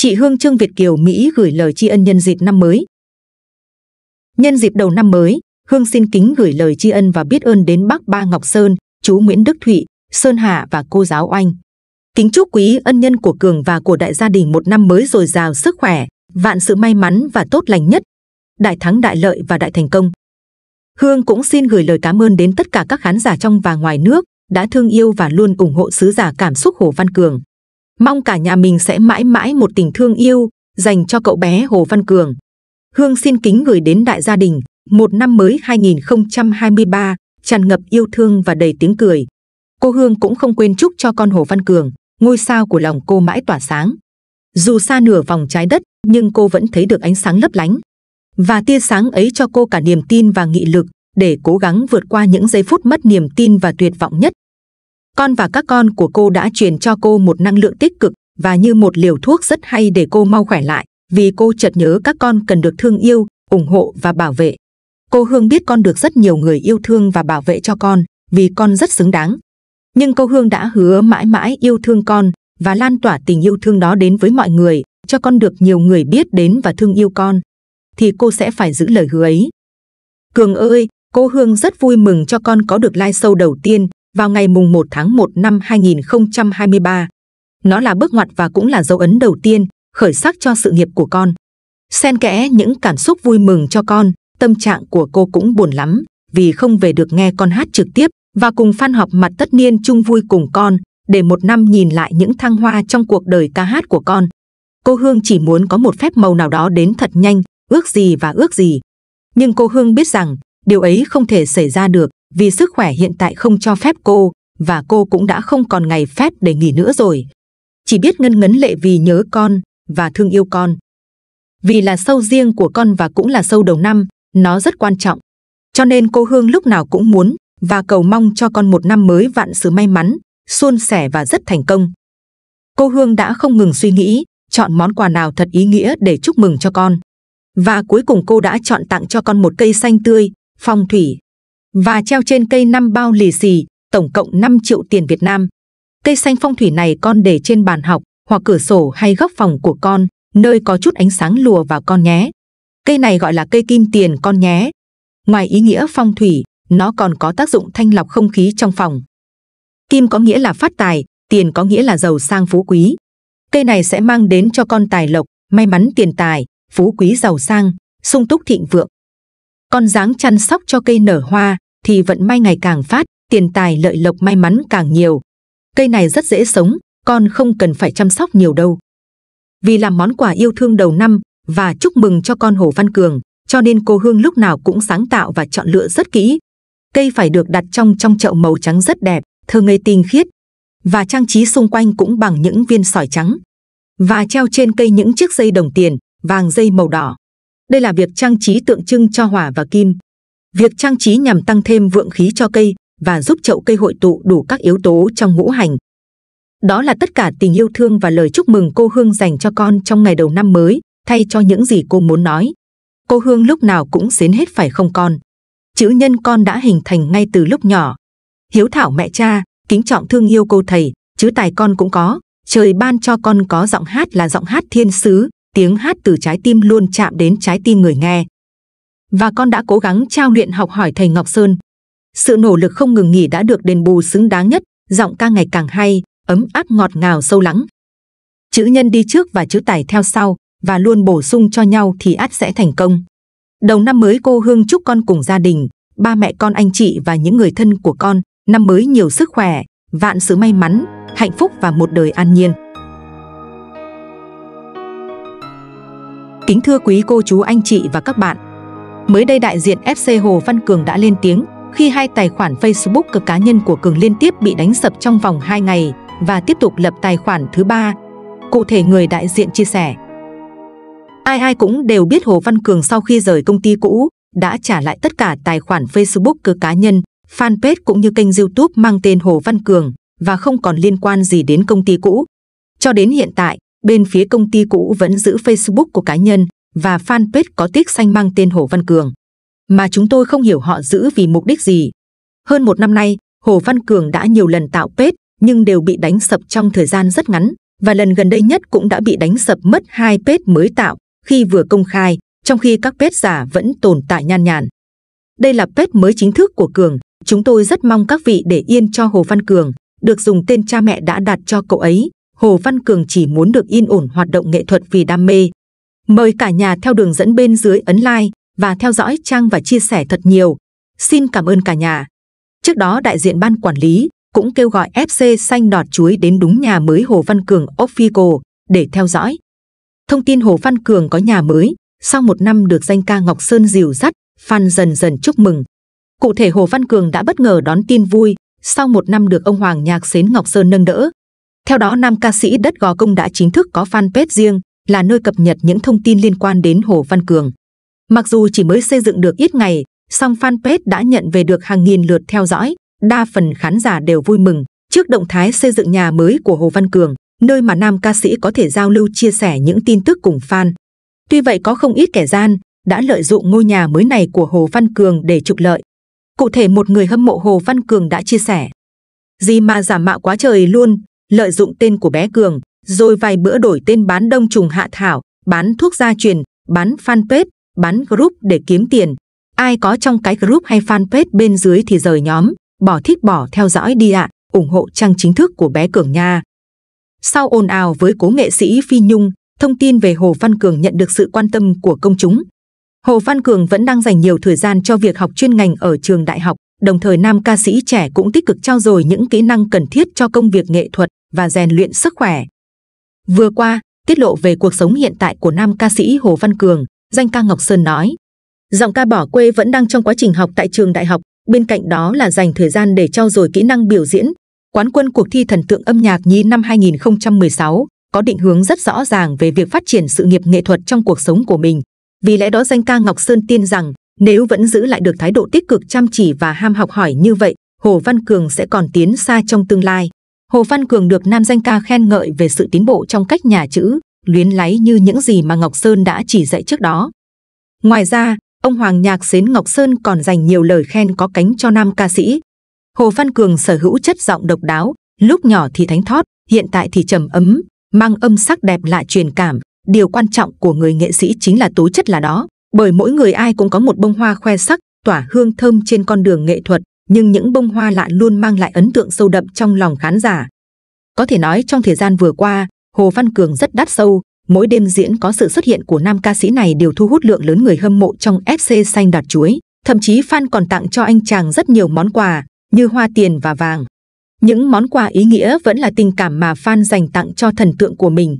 chị Hương Trương Việt Kiều Mỹ gửi lời tri ân nhân dịp năm mới. Nhân dịp đầu năm mới, Hương xin kính gửi lời tri ân và biết ơn đến bác Ba Ngọc Sơn, chú Nguyễn Đức Thụy, Sơn Hạ và cô giáo Oanh. Kính chúc quý ân nhân của Cường và của đại gia đình một năm mới dồi dào sức khỏe, vạn sự may mắn và tốt lành nhất, đại thắng đại lợi và đại thành công. Hương cũng xin gửi lời cảm ơn đến tất cả các khán giả trong và ngoài nước đã thương yêu và luôn ủng hộ sứ giả cảm xúc Hồ Văn Cường mong cả nhà mình sẽ mãi mãi một tình thương yêu dành cho cậu bé Hồ Văn Cường. Hương xin kính gửi đến đại gia đình một năm mới 2023 tràn ngập yêu thương và đầy tiếng cười. Cô Hương cũng không quên chúc cho con Hồ Văn Cường, ngôi sao của lòng cô mãi tỏa sáng. Dù xa nửa vòng trái đất, nhưng cô vẫn thấy được ánh sáng lấp lánh. Và tia sáng ấy cho cô cả niềm tin và nghị lực để cố gắng vượt qua những giây phút mất niềm tin và tuyệt vọng nhất con và các con của cô đã truyền cho cô một năng lượng tích cực và như một liều thuốc rất hay để cô mau khỏe lại, vì cô chợt nhớ các con cần được thương yêu, ủng hộ và bảo vệ. Cô Hương biết con được rất nhiều người yêu thương và bảo vệ cho con, vì con rất xứng đáng. Nhưng cô Hương đã hứa mãi mãi yêu thương con và lan tỏa tình yêu thương đó đến với mọi người, cho con được nhiều người biết đến và thương yêu con. Thì cô sẽ phải giữ lời hứa ấy. Cường ơi, cô Hương rất vui mừng cho con có được like show đầu tiên vào ngày mùng 1 tháng 1 năm 2023. Nó là bước ngoặt và cũng là dấu ấn đầu tiên, khởi sắc cho sự nghiệp của con. Xen kẽ những cảm xúc vui mừng cho con, tâm trạng của cô cũng buồn lắm vì không về được nghe con hát trực tiếp và cùng fan họp mặt tất niên chung vui cùng con để một năm nhìn lại những thăng hoa trong cuộc đời ca hát của con. Cô Hương chỉ muốn có một phép màu nào đó đến thật nhanh, ước gì và ước gì. Nhưng cô Hương biết rằng điều ấy không thể xảy ra được vì sức khỏe hiện tại không cho phép cô và cô cũng đã không còn ngày phép để nghỉ nữa rồi. Chỉ biết ngân ngấn lệ vì nhớ con và thương yêu con. Vì là sâu riêng của con và cũng là sâu đầu năm, nó rất quan trọng. Cho nên cô Hương lúc nào cũng muốn và cầu mong cho con một năm mới vạn sự may mắn, suôn sẻ và rất thành công. Cô Hương đã không ngừng suy nghĩ, chọn món quà nào thật ý nghĩa để chúc mừng cho con. Và cuối cùng cô đã chọn tặng cho con một cây xanh tươi, phong thủy và treo trên cây năm bao lì xì, tổng cộng 5 triệu tiền Việt Nam. Cây xanh phong thủy này con để trên bàn học hoặc cửa sổ hay góc phòng của con, nơi có chút ánh sáng lùa vào con nhé. Cây này gọi là cây kim tiền con nhé. Ngoài ý nghĩa phong thủy, nó còn có tác dụng thanh lọc không khí trong phòng. Kim có nghĩa là phát tài, tiền có nghĩa là giàu sang phú quý. Cây này sẽ mang đến cho con tài lộc, may mắn tiền tài, phú quý giàu sang, sung túc thịnh vượng. Con dáng chăm sóc cho cây nở hoa, thì vận may ngày càng phát, tiền tài lợi lộc may mắn càng nhiều. Cây này rất dễ sống, con không cần phải chăm sóc nhiều đâu. Vì làm món quà yêu thương đầu năm và chúc mừng cho con Hồ Văn Cường, cho nên cô Hương lúc nào cũng sáng tạo và chọn lựa rất kỹ. Cây phải được đặt trong trong chậu màu trắng rất đẹp, thơ ngây tinh khiết và trang trí xung quanh cũng bằng những viên sỏi trắng và treo trên cây những chiếc dây đồng tiền, vàng dây màu đỏ. Đây là việc trang trí tượng trưng cho hỏa và kim. Việc trang trí nhằm tăng thêm vượng khí cho cây và giúp chậu cây hội tụ đủ các yếu tố trong ngũ hành. Đó là tất cả tình yêu thương và lời chúc mừng cô Hương dành cho con trong ngày đầu năm mới, thay cho những gì cô muốn nói. Cô Hương lúc nào cũng xến hết phải không con. Chữ nhân con đã hình thành ngay từ lúc nhỏ. Hiếu thảo mẹ cha, kính trọng thương yêu cô thầy, chứ tài con cũng có. Trời ban cho con có giọng hát là giọng hát thiên sứ, tiếng hát từ trái tim luôn chạm đến trái tim người nghe và con đã cố gắng trao luyện học hỏi thầy Ngọc Sơn. Sự nỗ lực không ngừng nghỉ đã được đền bù xứng đáng nhất, giọng ca ngày càng hay, ấm áp ngọt ngào sâu lắng. Chữ nhân đi trước và chữ tài theo sau và luôn bổ sung cho nhau thì ắt sẽ thành công. Đầu năm mới cô Hương chúc con cùng gia đình, ba mẹ con anh chị và những người thân của con năm mới nhiều sức khỏe, vạn sự may mắn, hạnh phúc và một đời an nhiên. Kính thưa quý cô chú anh chị và các bạn, Mới đây đại diện FC Hồ Văn Cường đã lên tiếng khi hai tài khoản Facebook cực cá nhân của Cường liên tiếp bị đánh sập trong vòng 2 ngày và tiếp tục lập tài khoản thứ ba. Cụ thể người đại diện chia sẻ. Ai ai cũng đều biết Hồ Văn Cường sau khi rời công ty cũ đã trả lại tất cả tài khoản Facebook cơ cá nhân, fanpage cũng như kênh YouTube mang tên Hồ Văn Cường và không còn liên quan gì đến công ty cũ. Cho đến hiện tại, bên phía công ty cũ vẫn giữ Facebook của cá nhân và fanpage có tiếc xanh mang tên Hồ Văn Cường, mà chúng tôi không hiểu họ giữ vì mục đích gì. Hơn một năm nay, Hồ Văn Cường đã nhiều lần tạo page nhưng đều bị đánh sập trong thời gian rất ngắn và lần gần đây nhất cũng đã bị đánh sập mất hai page mới tạo khi vừa công khai, trong khi các page giả vẫn tồn tại nhan nhản. Đây là page mới chính thức của Cường, chúng tôi rất mong các vị để yên cho Hồ Văn Cường, được dùng tên cha mẹ đã đặt cho cậu ấy. Hồ Văn Cường chỉ muốn được yên ổn hoạt động nghệ thuật vì đam mê, Mời cả nhà theo đường dẫn bên dưới ấn like và theo dõi trang và chia sẻ thật nhiều. Xin cảm ơn cả nhà. Trước đó đại diện ban quản lý cũng kêu gọi FC xanh đọt chuối đến đúng nhà mới Hồ Văn Cường Official để theo dõi. Thông tin Hồ Văn Cường có nhà mới, sau một năm được danh ca Ngọc Sơn dìu dắt, fan dần dần chúc mừng. Cụ thể Hồ Văn Cường đã bất ngờ đón tin vui sau một năm được ông Hoàng Nhạc Sến Ngọc Sơn nâng đỡ. Theo đó, nam ca sĩ đất gò công đã chính thức có fanpage riêng là nơi cập nhật những thông tin liên quan đến Hồ Văn Cường. Mặc dù chỉ mới xây dựng được ít ngày, song fanpage đã nhận về được hàng nghìn lượt theo dõi, đa phần khán giả đều vui mừng trước động thái xây dựng nhà mới của Hồ Văn Cường, nơi mà nam ca sĩ có thể giao lưu chia sẻ những tin tức cùng fan. Tuy vậy có không ít kẻ gian đã lợi dụng ngôi nhà mới này của Hồ Văn Cường để trục lợi. Cụ thể một người hâm mộ Hồ Văn Cường đã chia sẻ. Gì mà giả mạo quá trời luôn, lợi dụng tên của bé Cường, rồi vài bữa đổi tên bán đông trùng hạ thảo, bán thuốc gia truyền, bán fanpage, bán group để kiếm tiền. Ai có trong cái group hay fanpage bên dưới thì rời nhóm, bỏ thích bỏ theo dõi đi ạ, à, ủng hộ trang chính thức của bé Cường nha. Sau ồn ào với cố nghệ sĩ Phi Nhung, thông tin về Hồ Văn Cường nhận được sự quan tâm của công chúng. Hồ Văn Cường vẫn đang dành nhiều thời gian cho việc học chuyên ngành ở trường đại học, đồng thời nam ca sĩ trẻ cũng tích cực trao dồi những kỹ năng cần thiết cho công việc nghệ thuật và rèn luyện sức khỏe. Vừa qua, tiết lộ về cuộc sống hiện tại của nam ca sĩ Hồ Văn Cường, danh ca Ngọc Sơn nói. Giọng ca bỏ quê vẫn đang trong quá trình học tại trường đại học, bên cạnh đó là dành thời gian để trau dồi kỹ năng biểu diễn. Quán quân cuộc thi thần tượng âm nhạc nhí năm 2016 có định hướng rất rõ ràng về việc phát triển sự nghiệp nghệ thuật trong cuộc sống của mình. Vì lẽ đó danh ca Ngọc Sơn tin rằng nếu vẫn giữ lại được thái độ tích cực chăm chỉ và ham học hỏi như vậy, Hồ Văn Cường sẽ còn tiến xa trong tương lai. Hồ Văn Cường được Nam Danh Ca khen ngợi về sự tiến bộ trong cách nhà chữ, luyến láy như những gì mà Ngọc Sơn đã chỉ dạy trước đó. Ngoài ra, ông Hoàng Nhạc Sến Ngọc Sơn còn dành nhiều lời khen có cánh cho nam ca sĩ. Hồ Văn Cường sở hữu chất giọng độc đáo, lúc nhỏ thì thánh thót, hiện tại thì trầm ấm, mang âm sắc đẹp lại truyền cảm. Điều quan trọng của người nghệ sĩ chính là tố chất là đó, bởi mỗi người ai cũng có một bông hoa khoe sắc, tỏa hương thơm trên con đường nghệ thuật, nhưng những bông hoa lạ luôn mang lại ấn tượng sâu đậm trong lòng khán giả. Có thể nói trong thời gian vừa qua, Hồ Văn Cường rất đắt sâu, mỗi đêm diễn có sự xuất hiện của nam ca sĩ này đều thu hút lượng lớn người hâm mộ trong FC xanh đạt chuối. Thậm chí fan còn tặng cho anh chàng rất nhiều món quà, như hoa tiền và vàng. Những món quà ý nghĩa vẫn là tình cảm mà fan dành tặng cho thần tượng của mình.